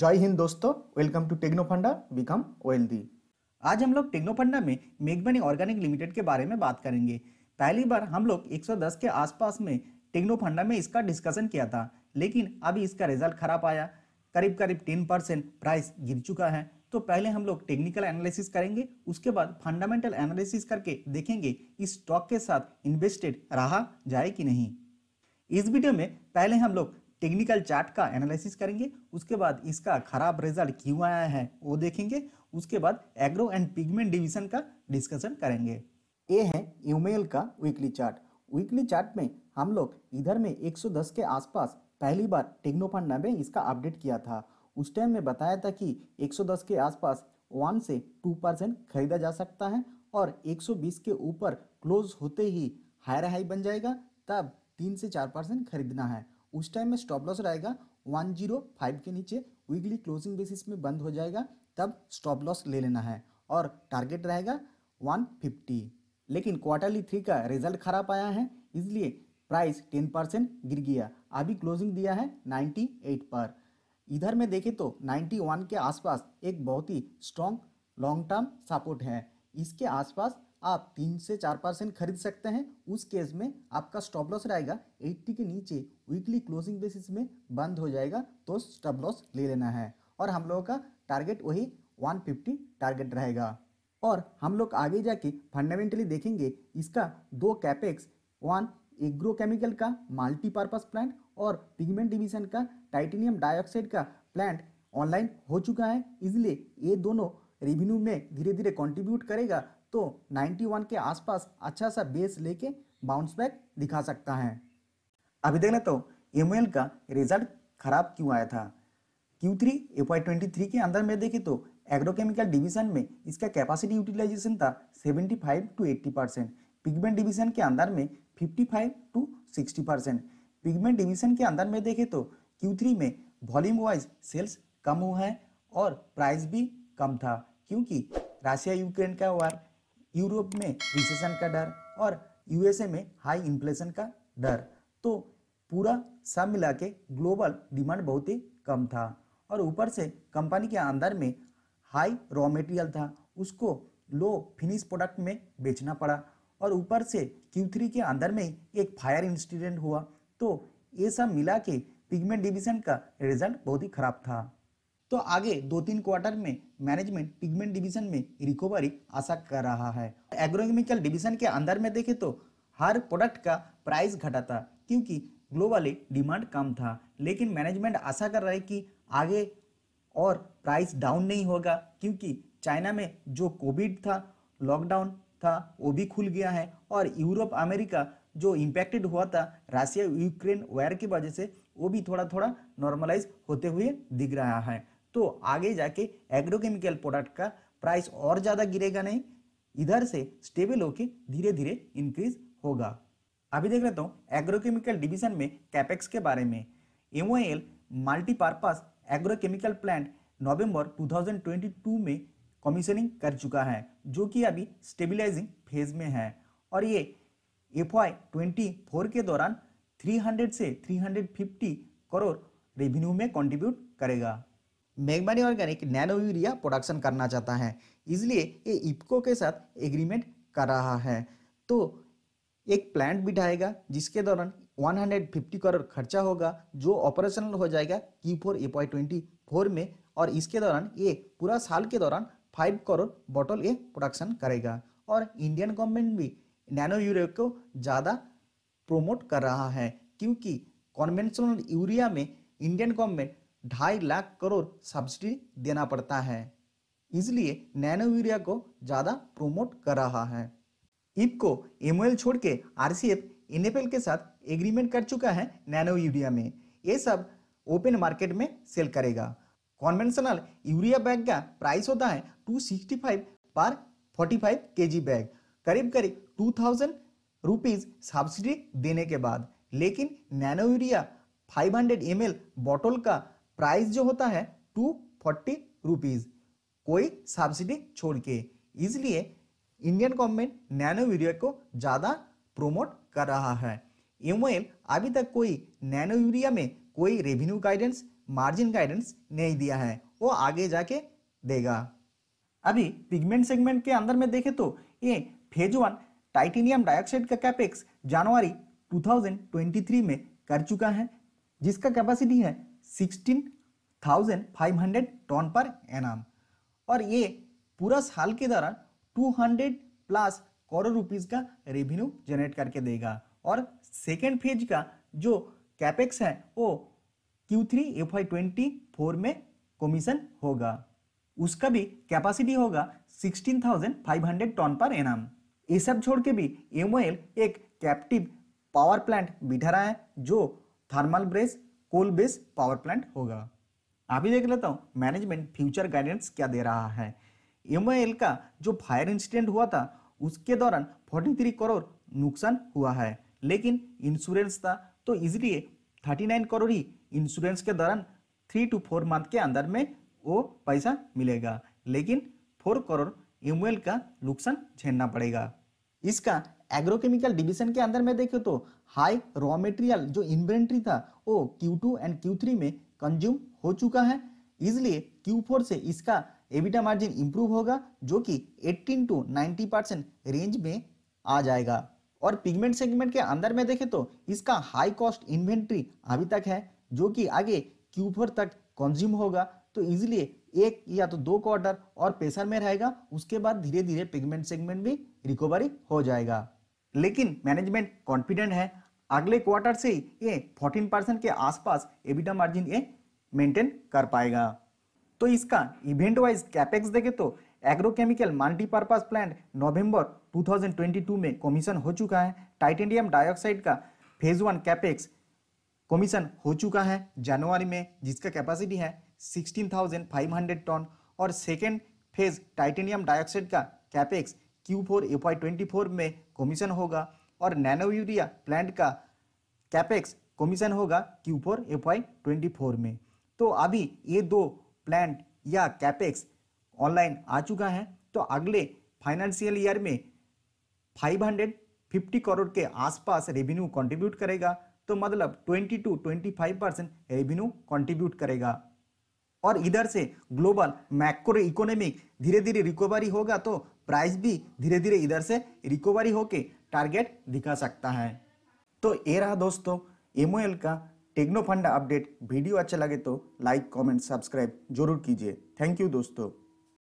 जय हिंद दोस्तों welcome to techno funda become wealthy आज हम लोग टेक्नो फंडा में मेघबनी ऑर्गेनिक लिमिटेड के बारे में बात करेंगे पहली बार हम लोग 110 के आसपास में टेक्नो फंडा में इसका डिस्कशन किया था लेकिन अभी इसका रिजल्ट खराब आया करीब करीब 10 परसेंट प्राइस गिर चुका है तो पहले हम लोग टेक्निकल एनालिसिस करेंगे उसके बाद फंडामेंटल एनालिसिस करके देखेंगे इस स्टॉक के साथ इन्वेस्टेड रहा जाए कि नहीं इस वीडियो में पहले हम लोग टेक्निकल चार्ट का एनालिसिस करेंगे उसके बाद इसका खराब रिजल्ट क्यों आया है वो देखेंगे उसके बाद एग्रो एंड पिगमेंट डिवीजन का डिस्कशन करेंगे ये है यूमेल का वीकली चार्ट वीकली चार्ट में हम लोग इधर में 110 के आसपास पहली बार टेक्नो फंडा में इसका अपडेट किया था उस टाइम में बताया था कि 110 के आसपास वन से टू परसेंट खरीदा जा सकता है और 120 के ऊपर क्लोज होते ही हायर हाई बन जाएगा तब तीन से चार परसेंट खरीदना है उस टाइम में स्टॉप लॉस रहेगा 105 के नीचे वीकली क्लोजिंग बेसिस में बंद हो जाएगा तब स्टॉप लॉस ले लेना है और टारगेट रहेगा 150 लेकिन क्वार्टरली थ्री का रिजल्ट खराब आया है इसलिए प्राइस 10 परसेंट गिर गया अभी क्लोजिंग दिया है 98 पर इधर में देखें तो 91 के आसपास एक बहुत ही स्ट्रॉन्ग लॉन्ग टर्म सपोर्ट है इसके आसपास आप तीन से चार परसेंट खरीद सकते हैं उस केस में आपका स्टॉप लॉस रहेगा 80 के नीचे वीकली क्लोजिंग बेसिस में बंद हो जाएगा तो स्टॉप लॉस ले लेना है और हम लोगों का टारगेट वही 150 टारगेट रहेगा और हम लोग आगे जाके फंडामेंटली देखेंगे इसका दो कैपेक्स वन एग्रोकेमिकल का मल्टीपर्पज़ प्लांट और पिगमेंट डिविजन का टाइटेनियम डाइऑक्साइड का प्लांट ऑनलाइन हो चुका है इसलिए ये दोनों रेवेन्यू में धीरे धीरे कंट्रीब्यूट करेगा तो 91 के आसपास अच्छा सा बेस लेके बाउंस बैक दिखा सकता है अभी देख ले तो एम का रिजल्ट खराब क्यों आया था Q three F twenty three के अंदर में देखें तो एग्रोकेमिकल डिवीजन में इसका कैपेसिटी यूटिलाइजेशन था 75 to eighty percent pigment division के अंदर तो, में 55 to sixty percent pigment division के अंदर में देखें तो Q3 में वॉल्यूम वाइज सेल्स कम हुआ है और प्राइस भी कम था क्योंकि रशिया यूक्रेन का वार यूरोप में रिसेशन का डर और यूएसए में हाई इन्फ्लेशन का डर तो पूरा सब मिला के ग्लोबल डिमांड बहुत ही कम था और ऊपर से कंपनी के अंदर में हाई रॉ मटेरियल था उसको लो फिनिश प्रोडक्ट में बेचना पड़ा और ऊपर से Q3 के अंदर में ही एक फायर इंसिडेंट हुआ तो ये सब मिला के पिगमेंट डिवीजन का रिजल्ट बहुत ही खराब था तो आगे दो तीन क्वार्टर में मैनेजमेंट पिगमेंट डिवीजन में रिकवरी आशा कर रहा है एग्रोकेमिकल डिवीजन के अंदर में देखें तो हर प्रोडक्ट का प्राइस घटा था क्योंकि ग्लोबली डिमांड कम था लेकिन मैनेजमेंट आशा कर रहा है कि आगे और प्राइस डाउन नहीं होगा क्योंकि चाइना में जो कोविड था लॉकडाउन था वो भी खुल गया है और यूरोप अमेरिका जो इम्पैक्टेड हुआ था रसिया यूक्रेन वायर की वजह से वो भी थोड़ा थोड़ा नॉर्मलाइज होते हुए दिख रहा है तो आगे जाके एग्रोकेमिकल प्रोडक्ट का प्राइस और ज़्यादा गिरेगा नहीं इधर से स्टेबल होके धीरे धीरे इंक्रीज होगा अभी देख लेता हूँ एग्रोकेमिकल डिवीजन में कैपेक्स के बारे में M L multipurpose agrochemical plant नवंबर 2022 में कमीशनिंग कर चुका है जो कि अभी स्टेबलाइजिंग फेज में है और ये एफ आई ट्वेंटी फोर के दौरान 300 से 350 करोड़ रेवेन्यू में कंट्रीब्यूट करेगा मेघबानी ऑर्गेनिक नैनो यूरिया प्रोडक्शन करना चाहता है इसलिए ये इफको के साथ एग्रीमेंट कर रहा है तो एक प्लांट बिठाएगा जिसके दौरान 150 करोड़ खर्चा होगा जो ऑपरेशनल हो जाएगा की फोर ए ट्वेंटी फोर में और इसके दौरान ये पूरा साल के दौरान फाइव करोड़ बॉटल ये प्रोडक्शन करेगा और इंडियन गवर्नमेंट भी नैनो यूरिया को ज़्यादा प्रमोट कर रहा है क्योंकि कॉन्वेंशनल यूरिया में इंडियन गवर्नमेंट ढाई लाख करोड़ सब्सिडी देना पड़ता है इसलिए नैनो यूरिया को ज़्यादा प्रोमोट कर रहा है इपको एम छोड़ के आर एनएफएल के साथ एग्रीमेंट कर चुका है नैनो यूरिया में ये सब ओपन मार्केट में सेल करेगा कॉन्वेंशनल यूरिया बैग का प्राइस होता है 265 पर 45 केजी बैग करीब करीब टू थाउजेंड रुपीज़ सब्सिडी देने के बाद लेकिन नैनो यूरिया 500 एम बॉटल का प्राइस जो होता है टू फोर्टी रुपीज़ कोई सब्सिडी छोड़ के इसलिए इंडियन गवर्नमेंट नैनो यूरिया को ज़्यादा प्रोमोट कर रहा है एम अभी तक कोई नैनो यूरिया में कोई रेवेन्यू गाइडेंस मार्जिन गाइडेंस नहीं दिया है वो आगे जाके देगा अभी पिगमेंट सेगमेंट के अंदर में देखें तो ये फेज वन टाइटेनियम डाइऑक्साइड का कैपेक्स जनवरी 2023 में कर चुका है जिसका कैपेसिटी है 16,500 टन पर एनम और ये पूरा साल के दौरान 200 प्लस करोड़ रुपीस का रेवेन्यू जनरेट करके देगा और सेकेंड फेज का जो कैपेक्स है वो Q three F I twenty four में कमीशन होगा उसका भी कैपेसिटी होगा 16,500 टन पर एनम ये सब छोड़ के भी एम एक कैप्टिव पावर प्लांट बिठा रहा है जो thermal brace coal base power plant होगा अभी देख लेता हूँ मैनेजमेंट फ्यूचर गाइडेंस क्या दे रहा है एम का जो फायर इंसिडेंट हुआ था उसके दौरान 43 करोड़ नुकसान हुआ है लेकिन इंश्योरेंस था तो इसलिए 39 करोड़ ही इंश्योरेंस के दौरान थ्री टू फोर मंथ के अंदर में वो पैसा मिलेगा लेकिन फोर करोड़ एम का नुकसान झेलना पड़ेगा इसका एग्रोकेमिकल डिवीजन के अंदर में देखे तो हाई रॉ मेटेरियल जो इन्वेंट्री था वो Q2 एंड Q3 में कंज्यूम हो चुका है इसलिए Q4 से इसका एबिटा मार्जिन इंप्रूव होगा जो कि 18 टू 90 परसेंट रेंज में आ जाएगा और पिगमेंट सेगमेंट के अंदर में देखें तो इसका हाई कॉस्ट इन्वेंट्री अभी तक है जो कि आगे Q4 तक कंज्यूम होगा तो इसलिए एक या तो दो क्वार्टर और प्रेशर में रहेगा उसके बाद धीरे धीरे पिगमेंट सेगमेंट भी रिकवरी हो जाएगा लेकिन मैनेजमेंट कॉन्फिडेंट है अगले क्वार्टर से ये 14 परसेंट के आसपास एबिटा मार्जिन ये मेंटेन कर पाएगा तो इसका इवेंट वाइज कैपेक्स देखे तो एग्रोकेमिकल मल्टीपर्पज प्लांट नवंबर 2022 में कमीशन हो चुका है टाइटेनियम डाइऑक्साइड का फेज वन कैपेक्स कमीशन हो चुका है जनवरी में जिसका कैपेसिटी है 16,500 टन और सेकेंड फेज टाइटेनियम डाइऑक्साइड का capex Q four F I twenty four में कमीशन होगा और नैनो यूरिया प्लांट का कैपेक्स कमीशन होगा Q four F I twenty four में तो अभी ये दो प्लांट या कैपेक्स ऑनलाइन आ चुका है तो अगले फाइनेंशियल ईयर में फाइव हंड्रेड फिफ्टी करोड़ के आसपास रेवेन्यू कंट्रीब्यूट करेगा तो मतलब twenty to twenty five percent revenue contribute करेगा और इधर से ग्लोबल मैक्रो इकोनॉमिक धीरे धीरे रिकवरी होगा तो प्राइस भी धीरे धीरे इधर से रिकवरी होके टारगेट दिखा सकता है तो ये रहा दोस्तों एम का टेक्नो फंडा अपडेट वीडियो अच्छा लगे तो लाइक कमेंट सब्सक्राइब जरूर कीजिए थैंक यू दोस्तों